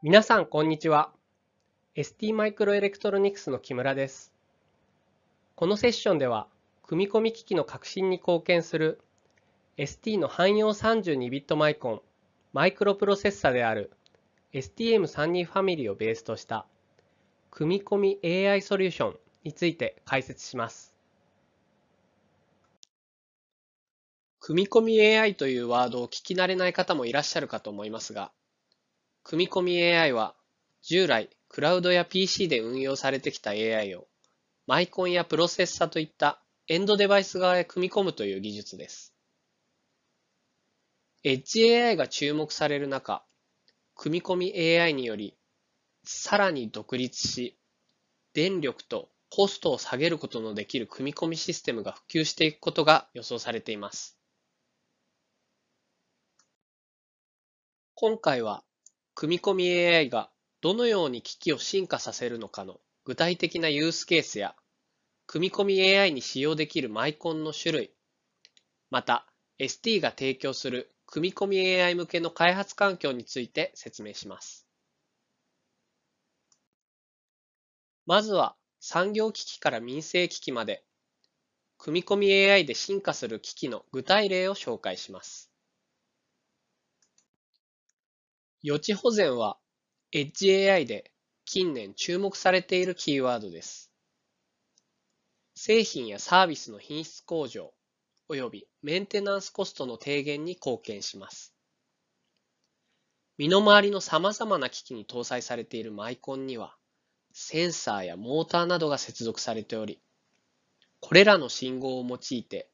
皆さん、こんにちは。ST マイクロエレクトロニクスの木村です。このセッションでは、組み込み機器の革新に貢献する ST の汎用 32bit マイコン、マイクロプロセッサである STM32 ファミリーをベースとした組み込み AI ソリューションについて解説します。組み込み AI というワードを聞き慣れない方もいらっしゃるかと思いますが、組み込み AI は、従来、クラウドや PC で運用されてきた AI を、マイコンやプロセッサといったエンドデバイス側へ組み込むという技術です。エッジ AI が注目される中、組み込み AI により、さらに独立し、電力とコストを下げることのできる組み込みシステムが普及していくことが予想されています。今回は組み込み AI がどのように機器を進化させるのかの具体的なユースケースや、組み込み AI に使用できるマイコンの種類、また ST が提供する組み込み AI 向けの開発環境について説明します。まずは産業機器から民生機器まで、組み込み AI で進化する機器の具体例を紹介します。予知保全は EdgeAI で近年注目されているキーワードです。製品やサービスの品質向上及びメンテナンスコストの低減に貢献します。身の回りの様々な機器に搭載されているマイコンにはセンサーやモーターなどが接続されており、これらの信号を用いて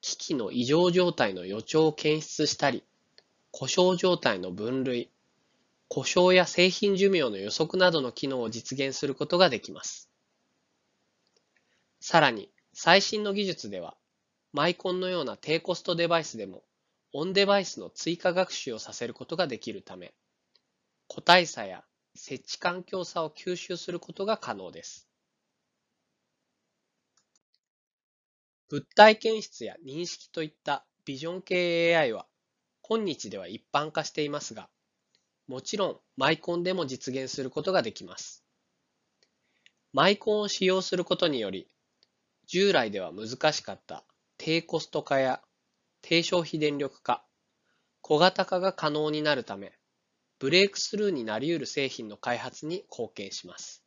機器の異常状態の予兆を検出したり、故障状態の分類、故障や製品寿命の予測などの機能を実現することができます。さらに、最新の技術では、マイコンのような低コストデバイスでも、オンデバイスの追加学習をさせることができるため、個体差や設置環境差を吸収することが可能です。物体検出や認識といったビジョン系 AI は、今日では一般化していますが、もちろんマイコンでも実現することができます。マイコンを使用することにより、従来では難しかった低コスト化や低消費電力化、小型化が可能になるため、ブレイクスルーになり得る製品の開発に貢献します。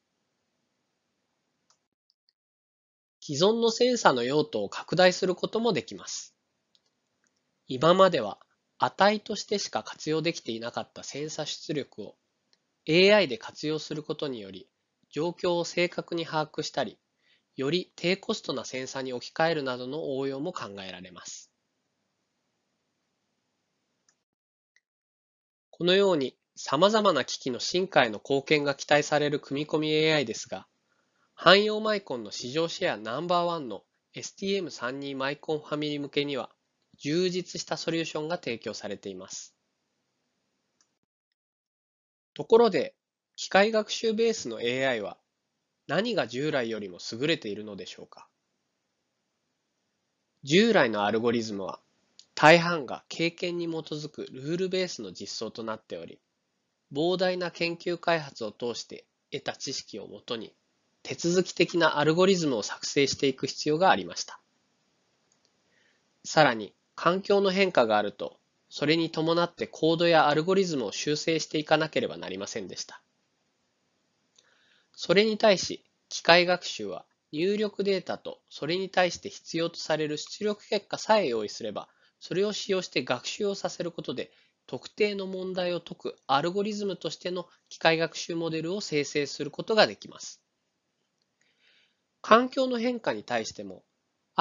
既存のセンサの用途を拡大することもできます。今までは値としてしか活用できていなかったセンサ出力を AI で活用することにより状況を正確に把握したりより低コストなセンサに置き換えるなどの応用も考えられますこのようにさまざまな機器の進化への貢献が期待される組み込み AI ですが汎用マイコンの市場シェアナンバーワンの STM32 マイコンファミリー向けには充実したソリューションが提供されています。ところで、機械学習ベースの AI は何が従来よりも優れているのでしょうか従来のアルゴリズムは大半が経験に基づくルールベースの実装となっており膨大な研究開発を通して得た知識をもとに手続き的なアルゴリズムを作成していく必要がありましたさらに環境の変化があると、それに伴ってコードやアルゴリズムを修正していかなければなりませんでした。それに対し、機械学習は入力データとそれに対して必要とされる出力結果さえ用意すれば、それを使用して学習をさせることで、特定の問題を解くアルゴリズムとしての機械学習モデルを生成することができます。環境の変化に対しても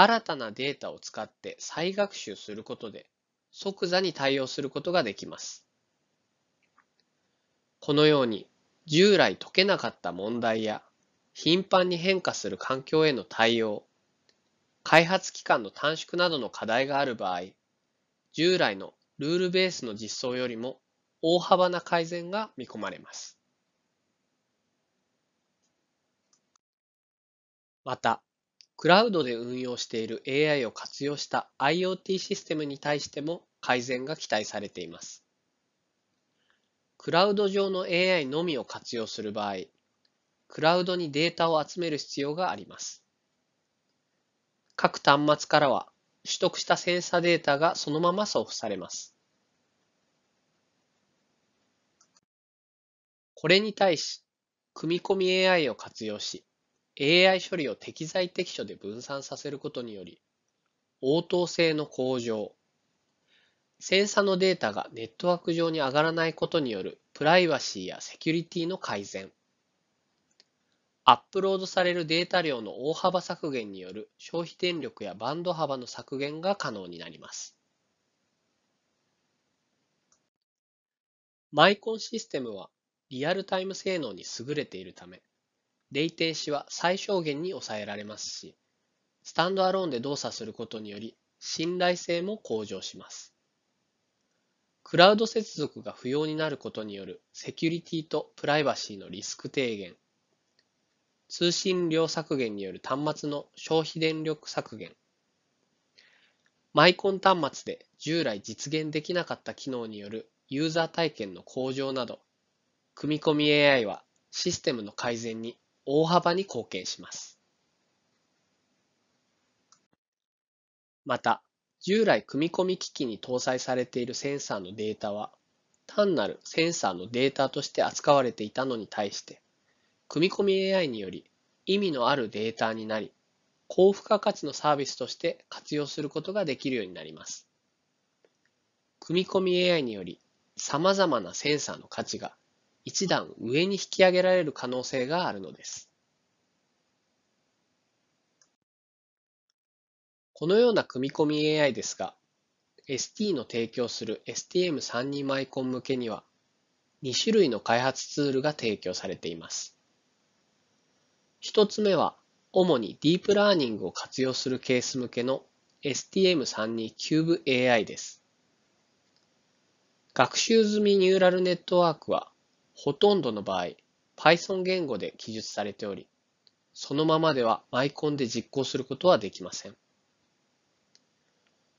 新たなデータを使って再学習することで即座に対応することができます。このように従来解けなかった問題や頻繁に変化する環境への対応、開発期間の短縮などの課題がある場合、従来のルールベースの実装よりも大幅な改善が見込まれます。また、クラウドで運用している AI を活用した IoT システムに対しても改善が期待されています。クラウド上の AI のみを活用する場合、クラウドにデータを集める必要があります。各端末からは取得したセンサデータがそのまま送付されます。これに対し、組み込み AI を活用し、AI 処理を適材適所で分散させることにより、応答性の向上、センサのデータがネットワーク上に上がらないことによるプライバシーやセキュリティの改善、アップロードされるデータ量の大幅削減による消費電力やバンド幅の削減が可能になります。マイコンシステムはリアルタイム性能に優れているため、レイテンシは最小限に抑えられますし、スタンドアローンで動作することにより信頼性も向上します。クラウド接続が不要になることによるセキュリティとプライバシーのリスク低減、通信量削減による端末の消費電力削減、マイコン端末で従来実現できなかった機能によるユーザー体験の向上など、組み込み AI はシステムの改善に大幅に貢献します。また、従来組み込み機器に搭載されているセンサーのデータは、単なるセンサーのデータとして扱われていたのに対して、組み込み AI により意味のあるデータになり、高付加価値のサービスとして活用することができるようになります。組み込み AI により、様々なセンサーの価値が一段上に引き上げられる可能性があるのです。このような組み込み AI ですが、ST の提供する STM32 マイコン向けには、2種類の開発ツールが提供されています。1つ目は、主にディープラーニングを活用するケース向けの STM32 キューブ AI です。学習済みニューラルネットワークはほとんどの場合、Python 言語で記述されており、そのままではマイコンで実行することはできません。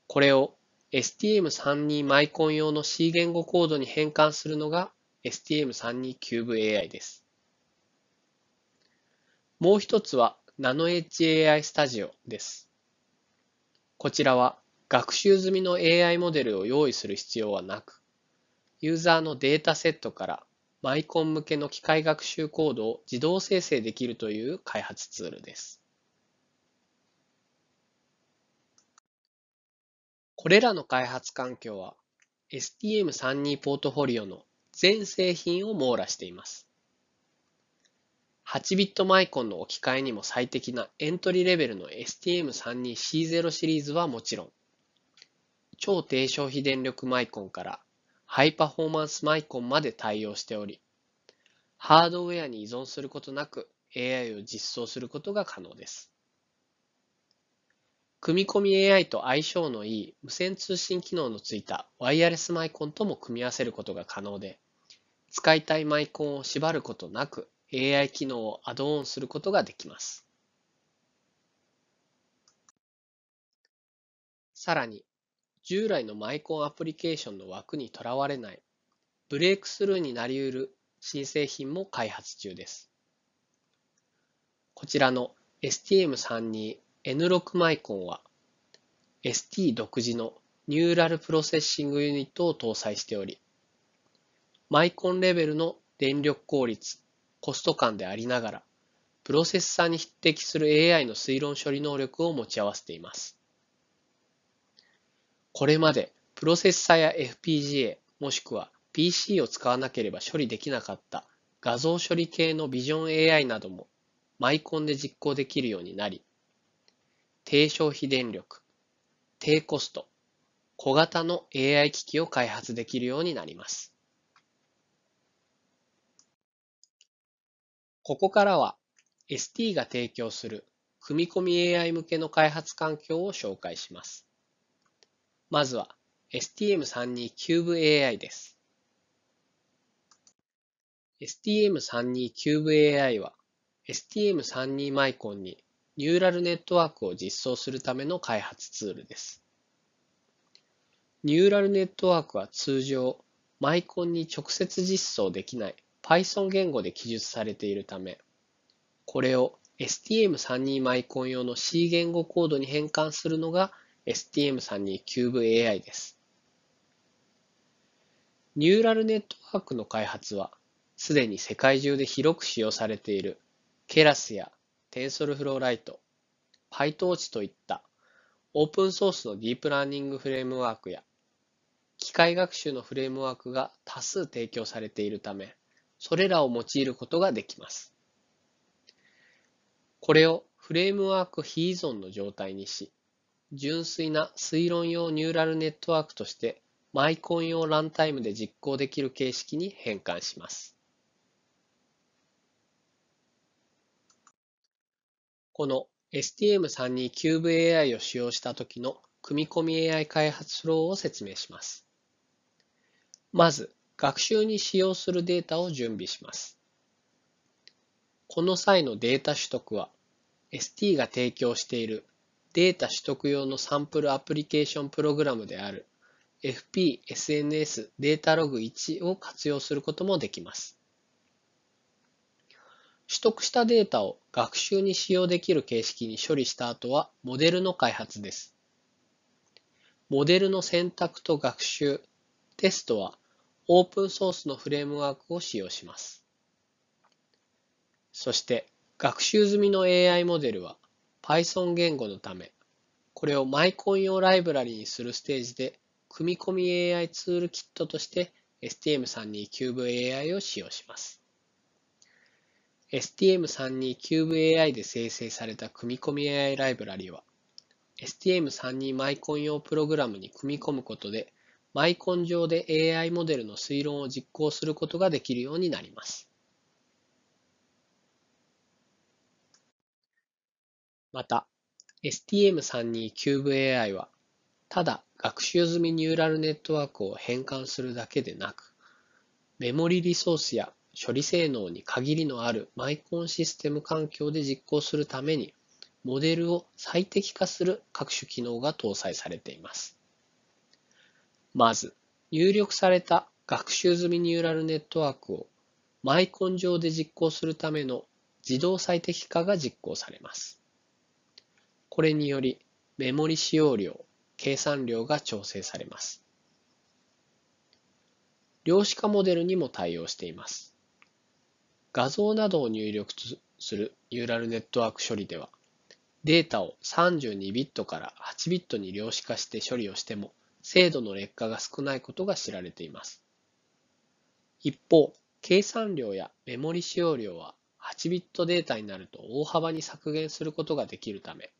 これを STM32 マイコン用の C 言語コードに変換するのが STM32 キューブ AI です。もう一つは NanoHAI Studio です。こちらは学習済みの AI モデルを用意する必要はなく、ユーザーのデータセットからマイコン向けの機械学習コードを自動生成できるという開発ツールです。これらの開発環境は STM32 ポートフォリオの全製品を網羅しています。8ビットマイコンの置き換えにも最適なエントリーレベルの STM32C0 シリーズはもちろん、超低消費電力マイコンからハイパフォーマンスマイコンまで対応しており、ハードウェアに依存することなく AI を実装することが可能です。組み込み AI と相性のいい無線通信機能のついたワイヤレスマイコンとも組み合わせることが可能で、使いたいマイコンを縛ることなく AI 機能をアドオンすることができます。さらに、従来のマイコンアプリケーションの枠にとらわれない、ブレイクスルーになりうる新製品も開発中です。こちらの STM32N6 マイコンは ST 独自のニューラルプロセッシングユニットを搭載しており、マイコンレベルの電力効率、コスト感でありながら、プロセッサーに匹敵する AI の推論処理能力を持ち合わせています。これまでプロセッサや FPGA もしくは PC を使わなければ処理できなかった画像処理系のビジョン AI などもマイコンで実行できるようになり、低消費電力、低コスト、小型の AI 機器を開発できるようになります。ここからは ST が提供する組み込み AI 向けの開発環境を紹介します。まずは STM32 キューブ AI です。STM32 キューブ AI は STM32 マイコンにニューラルネットワークを実装するための開発ツールです。ニューラルネットワークは通常、マイコンに直接実装できない Python 言語で記述されているため、これを STM32 マイコン用の C 言語コードに変換するのが STM32 キューブ AI です。ニューラルネットワークの開発は、すでに世界中で広く使用されているケラスや TensorFlowLite、PyTorch といったオープンソースのディープラーニングフレームワークや機械学習のフレームワークが多数提供されているため、それらを用いることができます。これをフレームワーク非依存の状態にし、純粋な推論用ニューラルネットワークとしてマイコン用ランタイムで実行できる形式に変換します。この s t m 3 2 b e a i を使用した時の組み込み AI 開発フローを説明します。まず、学習に使用するデータを準備します。この際のデータ取得は、ST が提供しているデータ取得用のサンプルアプリケーションプログラムである FP-SNS データログ1を活用することもできます。取得したデータを学習に使用できる形式に処理した後はモデルの開発です。モデルの選択と学習、テストはオープンソースのフレームワークを使用します。そして学習済みの AI モデルは Python 言語のため、これをマイコン用ライブラリにするステージで、組み込み AI ツールキットとして STM32 c u b e AI を使用します。STM32 c u b e AI で生成された組み込み AI ライブラリは、STM32 マイコン用プログラムに組み込むことで、マイコン上で AI モデルの推論を実行することができるようになります。また、STM32CubeAI は、ただ学習済みニューラルネットワークを変換するだけでなく、メモリリソースや処理性能に限りのあるマイコンシステム環境で実行するために、モデルを最適化する各種機能が搭載されています。まず、入力された学習済みニューラルネットワークをマイコン上で実行するための自動最適化が実行されます。これによりメモリ使用量、計算量が調整されます。量子化モデルにも対応しています。画像などを入力するニューラルネットワーク処理では、データを32ビットから8ビットに量子化して処理をしても、精度の劣化が少ないことが知られています。一方、計算量やメモリ使用量は8ビットデータになると大幅に削減することができるため、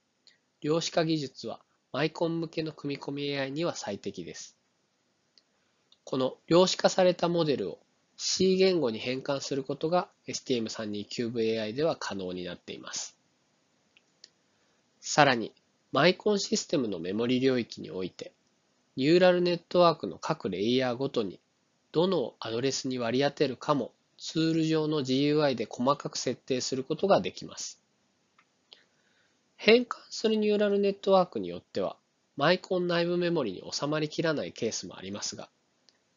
量子化技術はマイコン向けの組み込み AI には最適です。この量子化されたモデルを C 言語に変換することが STM32 c u b e AI では可能になっています。さらに、マイコンシステムのメモリ領域において、ニューラルネットワークの各レイヤーごとに、どのアドレスに割り当てるかもツール上の GUI で細かく設定することができます。変換するニューラルネットワークによっては、マイコン内部メモリに収まりきらないケースもありますが、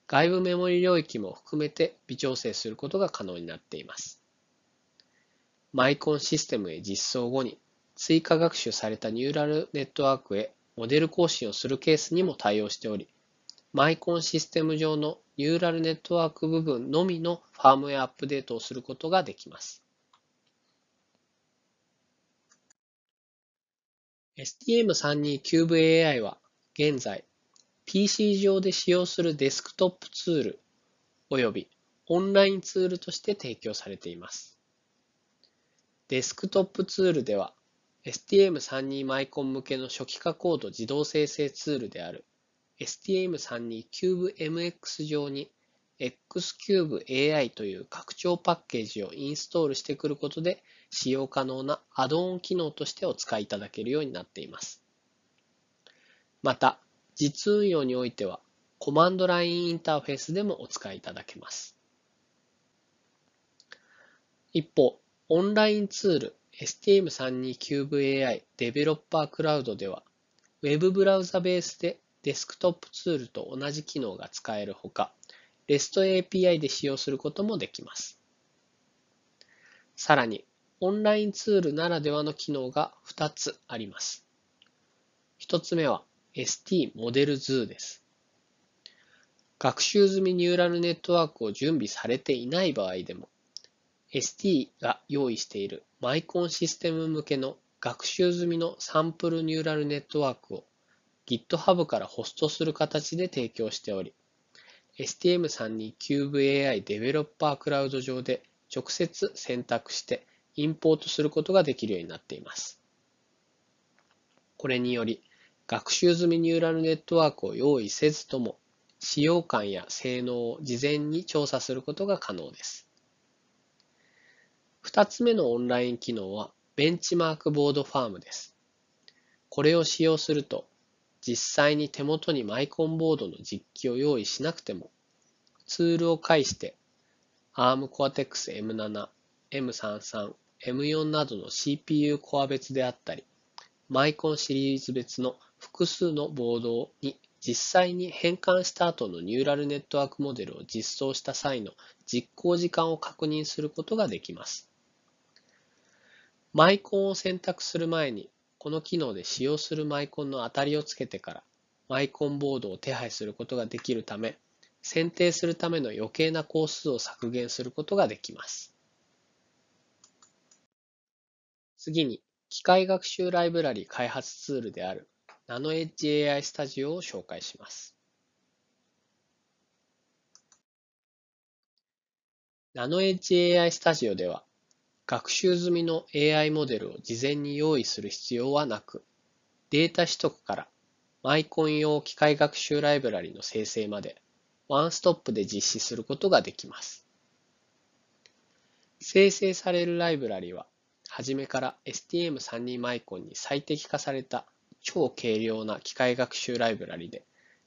外部メモリ領域も含めて微調整することが可能になっています。マイコンシステムへ実装後に、追加学習されたニューラルネットワークへモデル更新をするケースにも対応しており、マイコンシステム上のニューラルネットワーク部分のみのファームウェアアップデートをすることができます。s t m 3 2 c u b e a i は現在 PC 上で使用するデスクトップツール及びオンラインツールとして提供されています。デスクトップツールでは STM32 マイコン向けの初期化コード自動生成ツールである STM32CubeMX 上に XCubeAI という拡張パッケージをインストールしてくることで使用可能なアドオン機能としてお使いいただけるようになっています。また、実運用においてはコマンドラインインターフェースでもお使いいただけます。一方、オンラインツール STM32CubeAI デベロッパークラウドでは Web ブブラウザベースでデスクトップツールと同じ機能が使えるほか、REST API で使用することもできます。さらに、オンラインツールならではの機能が2つあります。1つ目は ST モデル z o です。学習済みニューラルネットワークを準備されていない場合でも、ST が用意しているマイコンシステム向けの学習済みのサンプルニューラルネットワークを GitHub からホストする形で提供しており、STM32CubeAI デベロッパークラウド上で直接選択してインポートすることができるようになっています。これにより、学習済みニューラルネットワークを用意せずとも、使用感や性能を事前に調査することが可能です。二つ目のオンライン機能は、ベンチマークボードファームです。これを使用すると、実際に手元にマイコンボードの実機を用意しなくても、ツールを介して ARM Cortex M7、M33、M4 などの CPU コア別であったり、マイコンシリーズ別の複数のボードに実際に変換した後のニューラルネットワークモデルを実装した際の実行時間を確認することができます。マイコンを選択する前にこの機能で使用するマイコンの当たりをつけてからマイコンボードを手配することができるため選定するための余計な工数を削減することができます。次に機械学習ライブラリ開発ツールであるナノエッジ AI スタジオを紹介します。ナノエッジ AI スタジオでは学習済みの AI モデルを事前に用意する必要はなく、データ取得からマイコン用機械学習ライブラリの生成まで、ワンストップで実施することができます。生成されるライブラリは、初めから STM32 マイコンに最適化された超軽量な機械学習ライブラリで、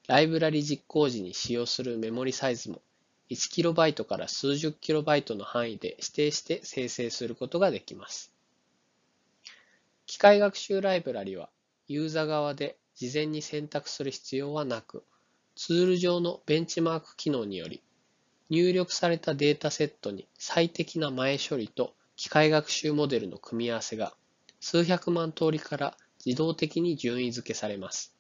ライブラリ実行時に使用するメモリサイズも 1KB から数十 KB の範囲で指定して生成することができます。機械学習ライブラリはユーザー側で事前に選択する必要はなく、ツール上のベンチマーク機能により、入力されたデータセットに最適な前処理と機械学習モデルの組み合わせが数百万通りから自動的に順位付けされます。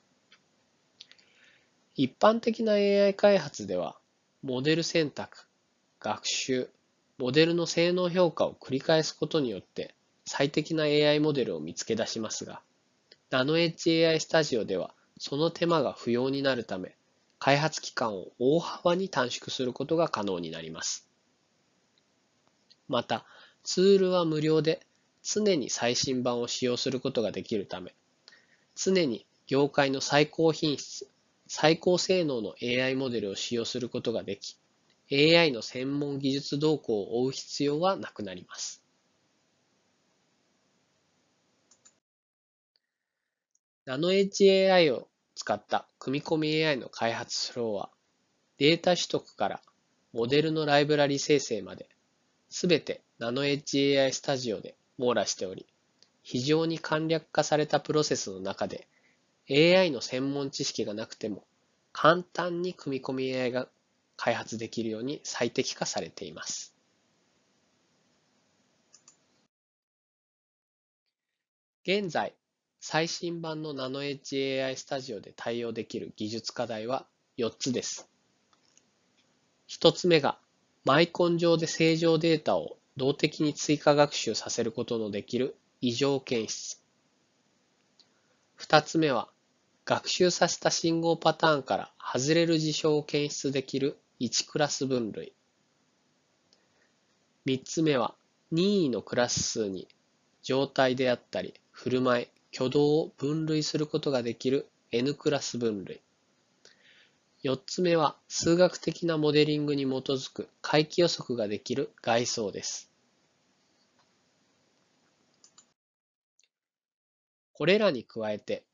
一般的な AI 開発では、モデル選択、学習、モデルの性能評価を繰り返すことによって最適な AI モデルを見つけ出しますが、ナノエッジ AI スタジオではその手間が不要になるため、開発期間を大幅に短縮することが可能になります。また、ツールは無料で常に最新版を使用することができるため、常に業界の最高品質、最高性能の AI モデルを使用することができ、AI の専門技術動向を追う必要はなくなります。ナノエッジ AI を使った組み込み AI の開発フローは、データ取得からモデルのライブラリ生成まで、すべてナノエッジ AI スタジオで網羅しており、非常に簡略化されたプロセスの中で AI の専門知識がなくても簡単に組み込み AI が開発できるように最適化されています。現在、最新版のナノエッジ AI スタジオで対応できる技術課題は4つです。1つ目が、マイコン上で正常データを動的に追加学習させることのできる異常検出。2つ目は、学習させた信号パターンから外れる事象を検出できる1クラス分類。3つ目は任意のクラス数に状態であったり振る舞い、挙動を分類することができる N クラス分類。4つ目は数学的なモデリングに基づく回帰予測ができる外装です。これらに加えて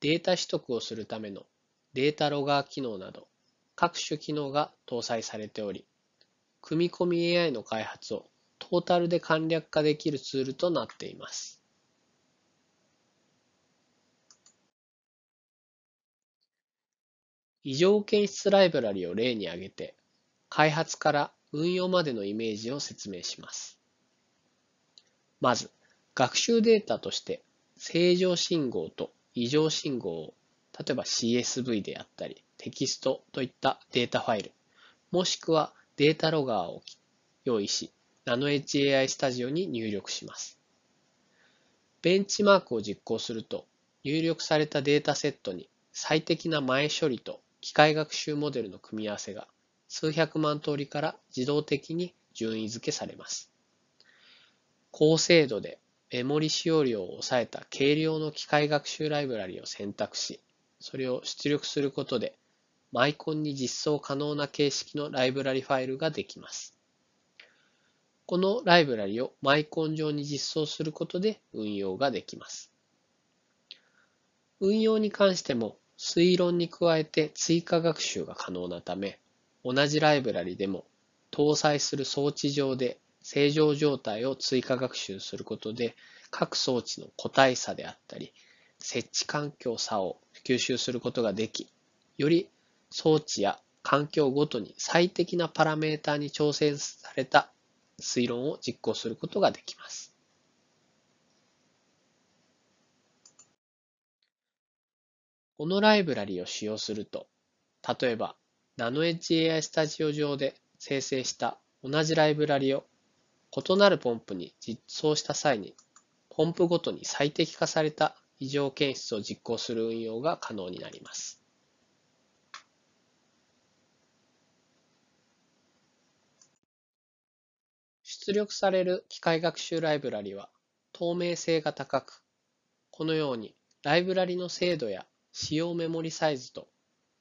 データ取得をするためのデータロガー機能など各種機能が搭載されており、組み込み AI の開発をトータルで簡略化できるツールとなっています。異常検出ライブラリを例に挙げて、開発から運用までのイメージを説明します。まず、学習データとして正常信号と異常信号を、例えば CSV であったり、テキストといったデータファイル、もしくはデータロガーを用意し、ナノ HAI スタジオに入力します。ベンチマークを実行すると、入力されたデータセットに最適な前処理と機械学習モデルの組み合わせが数百万通りから自動的に順位付けされます。高精度でメモリ使用量を抑えた軽量の機械学習ライブラリを選択し、それを出力することで、マイコンに実装可能な形式のライブラリファイルができます。このライブラリをマイコン上に実装することで運用ができます。運用に関しても推論に加えて追加学習が可能なため、同じライブラリでも搭載する装置上で正常状態を追加学習することで各装置の個体差であったり設置環境差を吸収することができより装置や環境ごとに最適なパラメータに調整された推論を実行することができます。このライブラリを使用すると、例えばナノエッジ AI スタジオ上で生成した同じライブラリを異なるポンプに実装した際に、ポンプごとに最適化された異常検出を実行する運用が可能になります。出力される機械学習ライブラリは透明性が高く、このようにライブラリの精度や使用メモリサイズと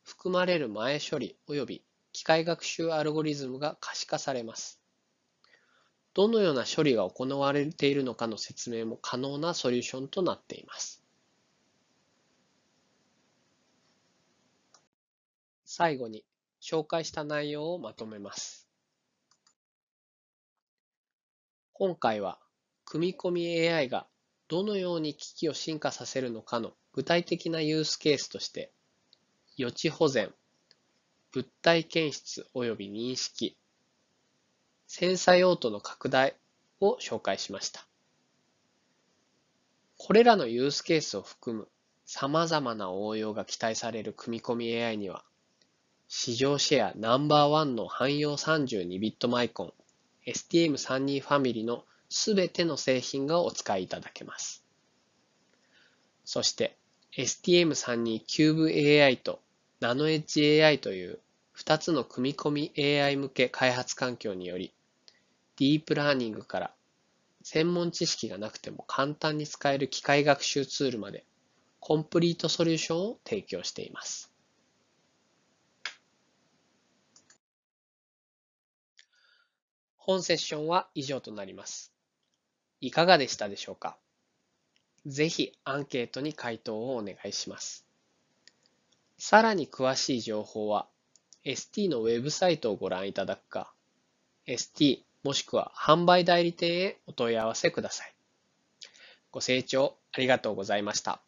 含まれる前処理及び機械学習アルゴリズムが可視化されます。どのような処理が行われているのかの説明も可能なソリューションとなっています。最後に紹介した内容をまとめます。今回は組み込み AI がどのように機器を進化させるのかの具体的なユースケースとして予知保全、物体検出及び認識、センサ用途の拡大を紹介しました。これらのユースケースを含む様々な応用が期待される組み込み AI には、市場シェアナンバーワンの汎用32ビットマイコン STM32 ファミリーのすべての製品がお使いいただけます。そして STM32 キューブ AI とナノエッジ AI という2つの組み込み AI 向け開発環境によりディープラーニングから専門知識がなくても簡単に使える機械学習ツールまでコンプリートソリューションを提供しています。本セッションは以上となります。いかがでしたでしょうかぜひアンケートに回答をお願いします。さらに詳しい情報は ST のウェブサイトをご覧いただくか st もしくは販売代理店へお問い合わせください。ご清聴ありがとうございました。